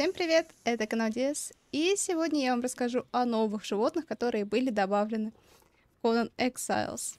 Всем привет, это канал Диас, и сегодня я вам расскажу о новых животных, которые были добавлены в Conan Exiles.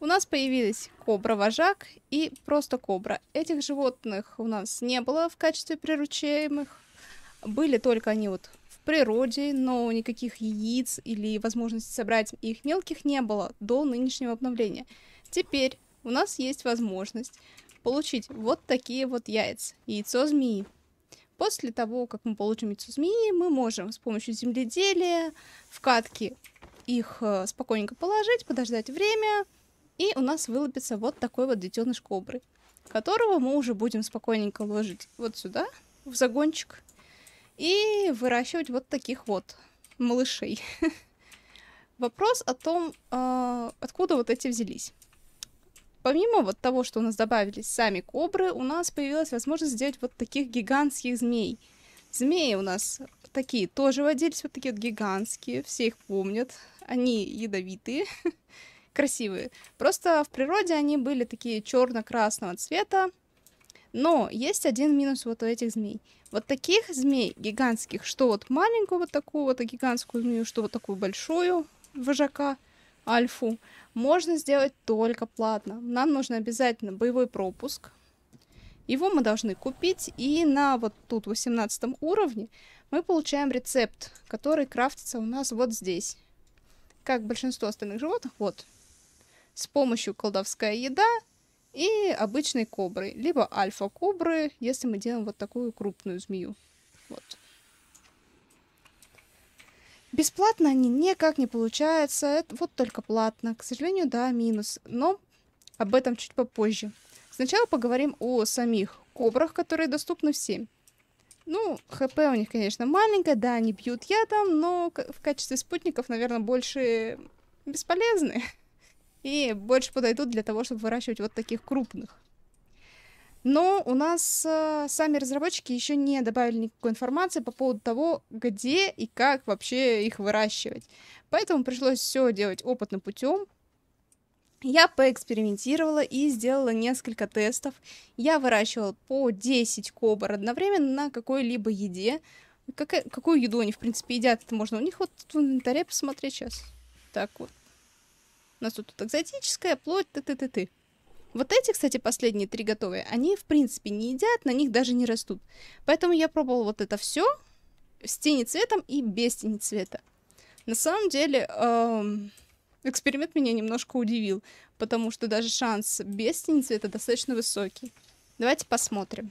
У нас появились кобра-вожак и просто кобра. Этих животных у нас не было в качестве приручаемых, были только они вот в природе, но никаких яиц или возможности собрать их мелких не было до нынешнего обновления. Теперь у нас есть возможность получить вот такие вот яйца, яйцо змеи. После того, как мы получим яйцо змеи, мы можем с помощью земледелия, в вкатки их э, спокойненько положить, подождать время, и у нас вылупится вот такой вот детеныш кобры, которого мы уже будем спокойненько ложить вот сюда, в загончик, и выращивать вот таких вот малышей. Вопрос о том, э, откуда вот эти взялись. Помимо вот того, что у нас добавились сами кобры, у нас появилась возможность сделать вот таких гигантских змей. Змеи у нас такие тоже водились, вот такие вот гигантские, все их помнят. Они ядовитые, красивые. Просто в природе они были такие черно-красного цвета. Но есть один минус вот у этих змей. Вот таких змей гигантских, что вот маленькую вот такую вот гигантскую змею, что вот такую большую вожака – альфу можно сделать только платно. Нам нужно обязательно боевой пропуск. Его мы должны купить, и на вот тут 18 уровне мы получаем рецепт, который крафтится у нас вот здесь. Как большинство остальных животных, вот. С помощью колдовская еда и обычной кобры, либо альфа-кобры, если мы делаем вот такую крупную змею. Вот. Бесплатно они никак не получаются, это вот только платно. К сожалению, да, минус, но об этом чуть попозже. Сначала поговорим о самих кобрах, которые доступны всем. Ну, ХП у них, конечно, маленькое, да, они бьют ядом, но в качестве спутников, наверное, больше бесполезны. И больше подойдут для того, чтобы выращивать вот таких крупных. Но у нас э, сами разработчики еще не добавили никакой информации по поводу того, где и как вообще их выращивать. Поэтому пришлось все делать опытным путем. Я поэкспериментировала и сделала несколько тестов. Я выращивала по 10 кобр одновременно на какой-либо еде. Как, какую еду они, в принципе, едят? Это можно у них вот в инвентаре посмотреть сейчас. Так вот. У нас тут, тут экзотическая, плоть, ты-ты-ты-ты. Вот эти, кстати, последние три готовые, они, в принципе, не едят, на них даже не растут. Поэтому я пробовала вот это все с тени цветом и без тени цвета. На самом деле, эм, эксперимент меня немножко удивил, потому что даже шанс без тени цвета достаточно высокий. Давайте посмотрим.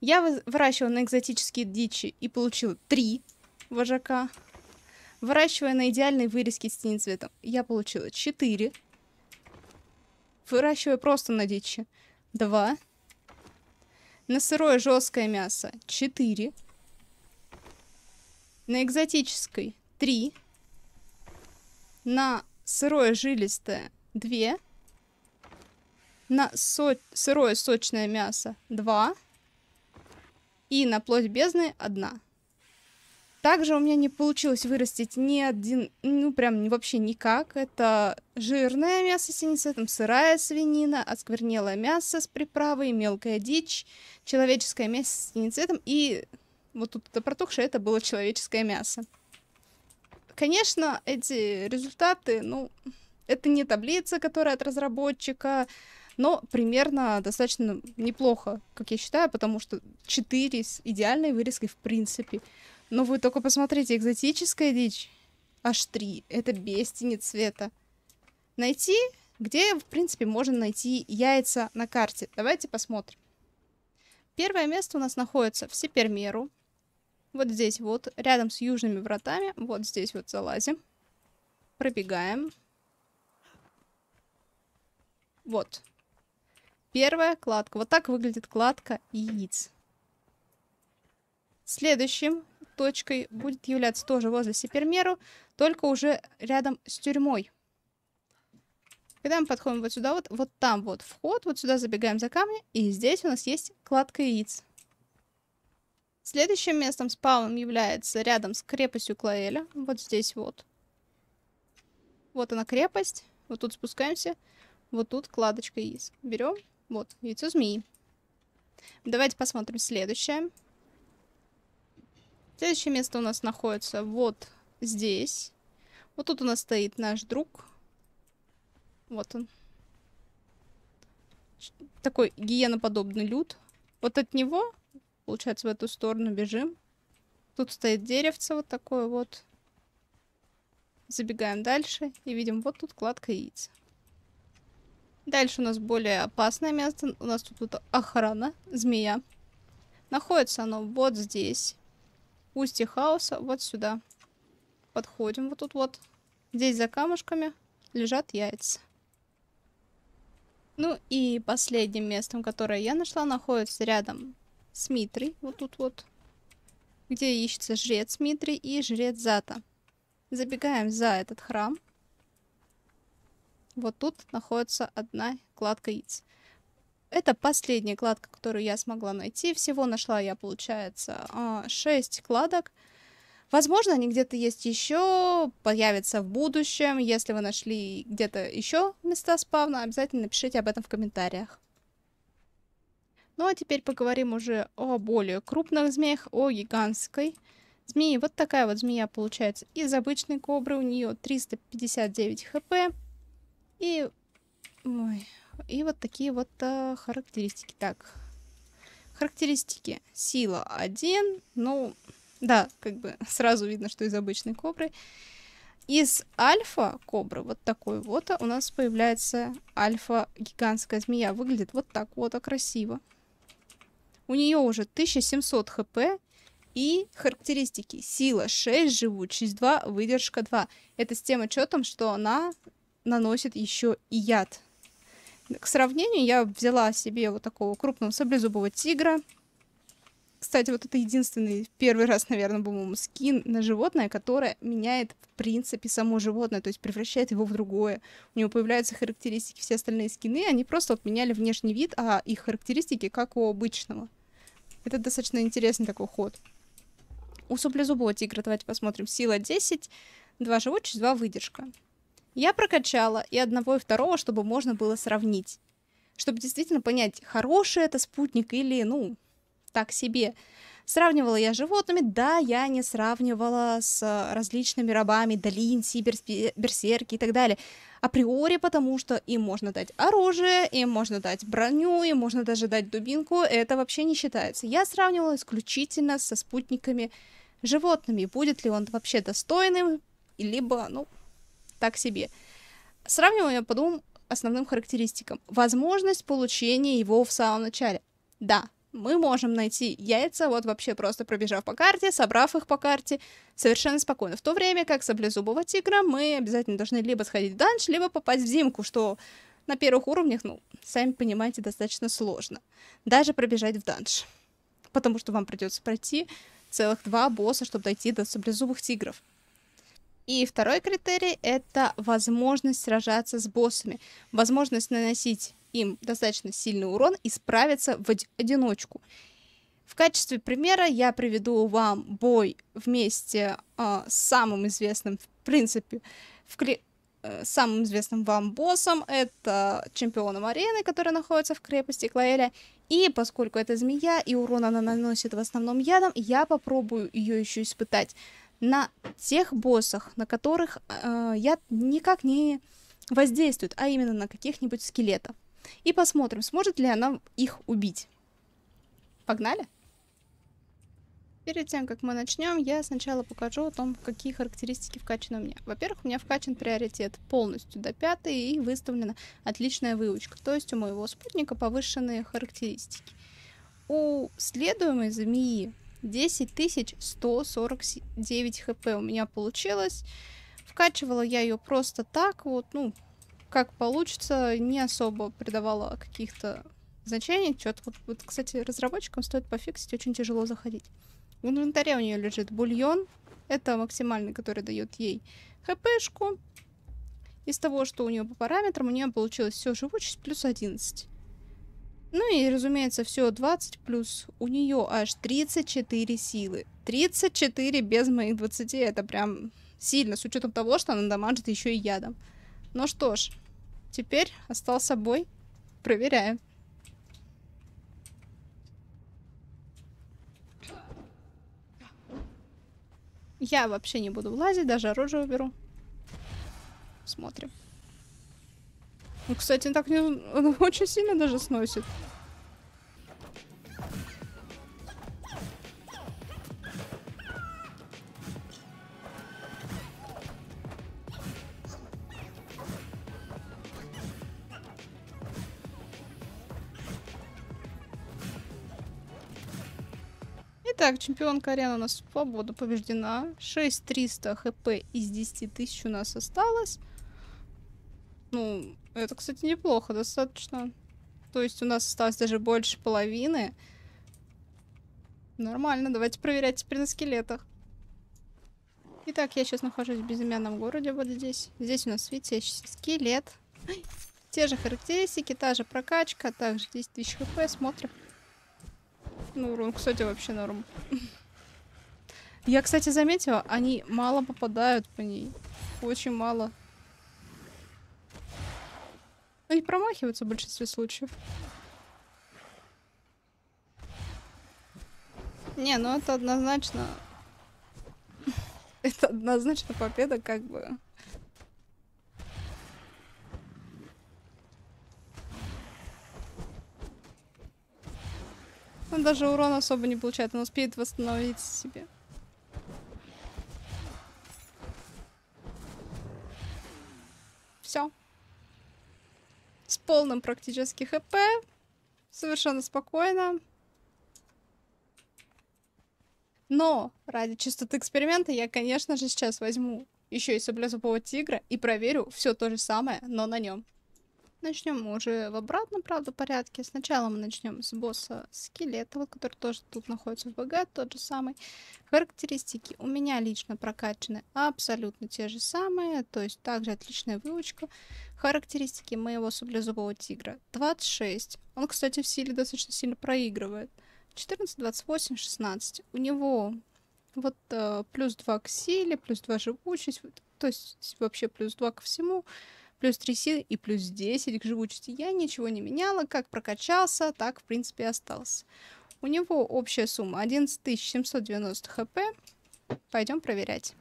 Я выращивала на экзотические дичи и получила три вожака. Выращивая на идеальной вырезке с тени цветом, я получила четыре. Выращиваю просто на дичи. Два. На сырое жесткое мясо. Четыре. На экзотической. Три. На сырое жилистое. Две. На со сырое сочное мясо. Два. И на плоть бездны. Одна. Также у меня не получилось вырастить ни один, ну прям вообще никак. Это жирное мясо синица, там сырая свинина, осквернелое мясо с приправой, мелкая дичь, человеческое мясо с синицетом и вот тут это протухшее, это было человеческое мясо. Конечно, эти результаты, ну, это не таблица, которая от разработчика, но примерно достаточно неплохо, как я считаю, потому что 4 с идеальной вырезкой в принципе. Но ну, вы только посмотрите, экзотическая дичь. Аж три. Это бестини цвета. Найти, где, в принципе, можно найти яйца на карте. Давайте посмотрим. Первое место у нас находится в Сепермеру. Вот здесь вот, рядом с южными вратами. Вот здесь вот залазим. Пробегаем. Вот. Первая кладка. Вот так выглядит кладка яиц. Следующим точкой будет являться тоже возле Сепермеру, только уже рядом с тюрьмой. Когда мы подходим вот сюда, вот, вот там вот вход, вот сюда забегаем за камни, и здесь у нас есть кладка яиц. Следующим местом спауном является рядом с крепостью Клаэля, вот здесь вот. Вот она крепость, вот тут спускаемся, вот тут кладочка яиц. Берем, вот, яйцо змеи. Давайте посмотрим следующее. Следующее место у нас находится вот здесь. Вот тут у нас стоит наш друг. Вот он. Такой гиеноподобный люд. Вот от него, получается, в эту сторону бежим. Тут стоит деревце вот такое вот. Забегаем дальше и видим, вот тут кладка яиц. Дальше у нас более опасное место. У нас тут, тут охрана, змея. Находится оно вот здесь устье хаоса вот сюда. Подходим вот тут вот. Здесь за камушками лежат яйца. Ну и последним местом, которое я нашла, находится рядом с Митрой, вот тут вот, где ищется жрец Митри и жрец Зата. Забегаем за этот храм. Вот тут находится одна кладка яиц. Это последняя кладка, которую я смогла найти. Всего нашла я, получается, 6 а, кладок. Возможно, они где-то есть еще, появятся в будущем. Если вы нашли где-то еще места спавна, обязательно напишите об этом в комментариях. Ну а теперь поговорим уже о более крупных змеях, о гигантской змеи. Вот такая вот змея получается из обычной кобры. У нее 359 хп. И... Ой, и вот такие вот э, характеристики. Так, характеристики. Сила 1. Ну, да, как бы сразу видно, что из обычной кобры. Из альфа кобры, вот такой вот, э, у нас появляется альфа гигантская змея. Выглядит вот так вот, а красиво. У нее уже 1700 хп и характеристики. Сила 6, живучесть 2, выдержка 2. Это с тем отчетом, что она наносит еще и яд. К сравнению, я взяла себе вот такого крупного саблезубого тигра. Кстати, вот это единственный, первый раз, наверное, был моему скин на животное, которое меняет, в принципе, само животное, то есть превращает его в другое. У него появляются характеристики, все остальные скины, они просто вот меняли внешний вид, а их характеристики как у обычного. Это достаточно интересный такой ход. У саблезубого тигра давайте посмотрим. Сила 10, 2 живучесть, 2 выдержка. Я прокачала и одного, и второго, чтобы можно было сравнить. Чтобы действительно понять, хороший это спутник или, ну, так себе. Сравнивала я с животными, да, я не сравнивала с э, различными рабами, долинси, э, берсерки и так далее. Априори, потому что им можно дать оружие, им можно дать броню, им можно даже дать дубинку, это вообще не считается. Я сравнивала исключительно со спутниками животными, будет ли он вообще достойным, либо, ну, так себе. Сравниваем по двум основным характеристикам. Возможность получения его в самом начале. Да, мы можем найти яйца, вот вообще просто пробежав по карте, собрав их по карте, совершенно спокойно. В то время как саблезубого тигра мы обязательно должны либо сходить в данж, либо попасть в зимку, что на первых уровнях, ну, сами понимаете, достаточно сложно. Даже пробежать в данж. Потому что вам придется пройти целых два босса, чтобы дойти до саблезубых тигров. И второй критерий — это возможность сражаться с боссами, возможность наносить им достаточно сильный урон и справиться в одиночку. В качестве примера я приведу вам бой вместе э, с самым известным, в принципе, в кли... э, самым известным вам боссом, это чемпионом арены, который находится в крепости Клаэля, и поскольку это змея, и урон она наносит в основном ядом, я попробую ее еще испытать на тех боссах, на которых э, яд никак не воздействует, а именно на каких-нибудь скелетов. И посмотрим, сможет ли она их убить. Погнали! Перед тем, как мы начнем, я сначала покажу о том, какие характеристики вкачаны у меня. Во-первых, у меня вкачан приоритет полностью до пятой и выставлена отличная выучка, то есть у моего спутника повышенные характеристики. У следуемой змеи 10 149 хп у меня получилось. Вкачивала я ее просто так вот, ну, как получится, не особо придавала каких-то значений. Что-то вот, вот, кстати, разработчикам стоит пофиксить, очень тяжело заходить. В инвентаре у нее лежит бульон, это максимальный, который дает ей хпшку. Из того, что у нее по параметрам, у нее получилось все живучесть плюс 11. Ну и, разумеется, все 20 плюс у нее аж 34 силы. 34 без моих 20 это прям сильно, с учетом того, что она дамажит еще и ядом. Ну что ж, теперь остался бой. Проверяем. Я вообще не буду влазить, даже оружие уберу. Смотрим. Ну, кстати, так не... Он очень сильно даже сносит. Итак, чемпионка арены у нас свобода побеждена. 6300 хп из 10 тысяч у нас осталось. Ну, это, кстати, неплохо достаточно. То есть у нас осталось даже больше половины. Нормально, давайте проверять теперь на скелетах. Итак, я сейчас нахожусь в безымянном городе вот здесь. Здесь у нас, видите, скелет. Те же характеристики, та же прокачка, также 10 тысяч хп, смотрим. Ну, урон, кстати, вообще норм. Я, кстати, заметила, они мало попадают по ней. Очень мало и промахиваются в большинстве случаев. Не, ну это однозначно... это однозначно победа, как бы. Он даже урон особо не получает, он успеет восстановить себе. полном практически хп. Совершенно спокойно. Но ради чистоты эксперимента я, конечно же, сейчас возьму еще и саблезубого тигра и проверю все то же самое, но на нем. Начнем уже в обратном, правда, порядке. Сначала мы начнем с босса скелета вот который тоже тут находится в БГ, тот же самый. Характеристики у меня лично прокачаны абсолютно те же самые, то есть также отличная выучка. Характеристики моего саблезубого тигра 26. Он, кстати, в силе достаточно сильно проигрывает. 14, 28, 16. У него вот э, плюс 2 к силе, плюс 2 живучесть, то есть вообще плюс 2 ко всему плюс 3 сил и плюс 10 к живучести. Я ничего не меняла, как прокачался, так, в принципе, остался. У него общая сумма 11790 хп. Пойдем проверять.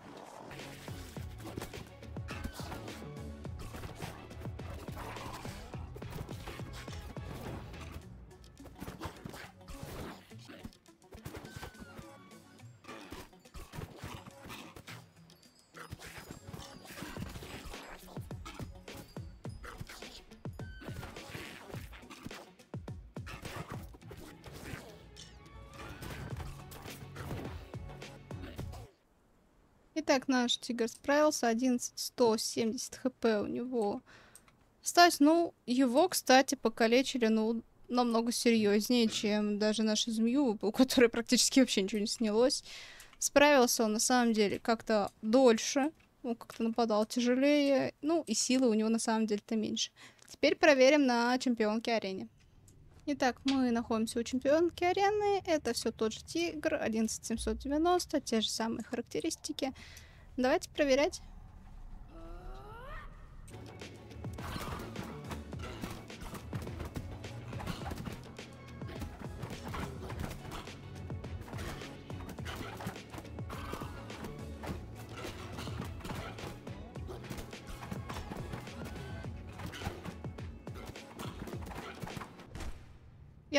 Итак, наш тигр справился. 11170 хп у него. Стать, ну, его, кстати, покалечили, ну, намного серьезнее, чем даже нашу змею, у которой практически вообще ничего не снялось. Справился он, на самом деле, как-то дольше. Он как-то нападал тяжелее. Ну, и силы у него, на самом деле-то, меньше. Теперь проверим на чемпионке арене. Итак, мы находимся у чемпионки арены. Это все тот же тигр, 11790, те же самые характеристики. Давайте проверять.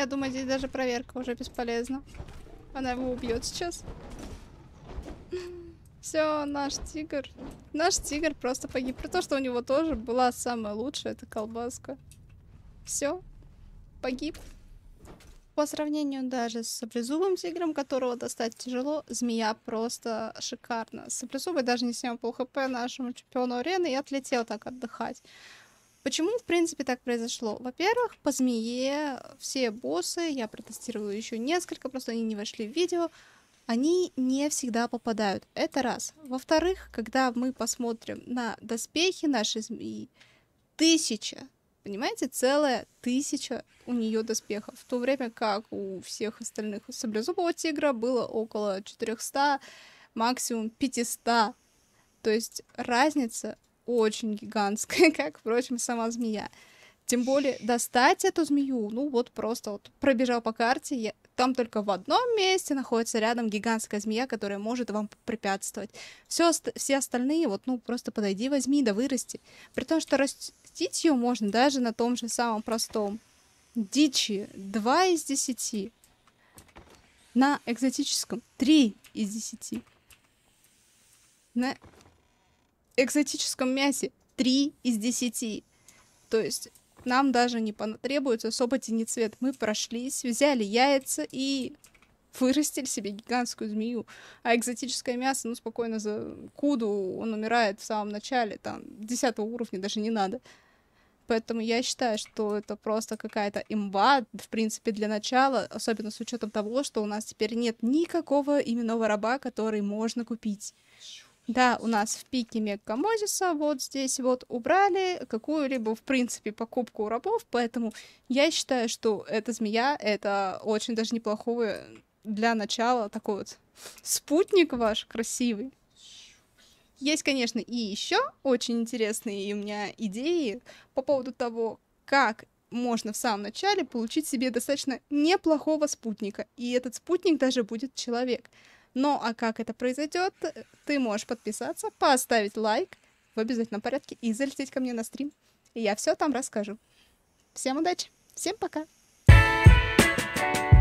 думаю, здесь даже проверка уже бесполезна. Она его убьет сейчас. Все, наш тигр. Наш тигр просто погиб. Про то, что у него тоже была самая лучшая, это колбаска. Все, погиб. По сравнению даже с саблезубым тигром, которого достать тяжело, змея просто шикарно. Саблезубый даже не снял пол хп нашему чемпиону арены и отлетел так отдыхать. Почему, в принципе, так произошло? Во-первых, по змее все боссы, я протестировала еще несколько, просто они не вошли в видео, они не всегда попадают. Это раз. Во-вторых, когда мы посмотрим на доспехи нашей змеи, тысяча, понимаете, целая тысяча у нее доспехов, в то время как у всех остальных у саблезубого тигра было около 400, максимум 500. То есть разница очень гигантская, как, впрочем, сама змея. Тем более достать эту змею, ну вот просто вот пробежал по карте, я... там только в одном месте находится рядом гигантская змея, которая может вам препятствовать. Все, все остальные вот, ну просто подойди, возьми, да вырасти. При том, что растить ее можно даже на том же самом простом. Дичи 2 из 10. На экзотическом 3 из 10. На экзотическом мясе 3 из 10. То есть нам даже не потребуется особо тени цвет. Мы прошлись, взяли яйца и вырастили себе гигантскую змею. А экзотическое мясо, ну, спокойно за Куду, он умирает в самом начале, там, 10 уровня даже не надо. Поэтому я считаю, что это просто какая-то имба, в принципе, для начала, особенно с учетом того, что у нас теперь нет никакого именного раба, который можно купить. Да, у нас в пике Мегамозиса вот здесь вот убрали какую-либо, в принципе, покупку рабов, поэтому я считаю, что эта змея — это очень даже неплохой для начала такой вот спутник ваш красивый. Есть, конечно, и еще очень интересные у меня идеи по поводу того, как можно в самом начале получить себе достаточно неплохого спутника, и этот спутник даже будет человек — ну а как это произойдет, ты можешь подписаться, поставить лайк в обязательном порядке и залететь ко мне на стрим. И я все там расскажу. Всем удачи, всем пока! thank you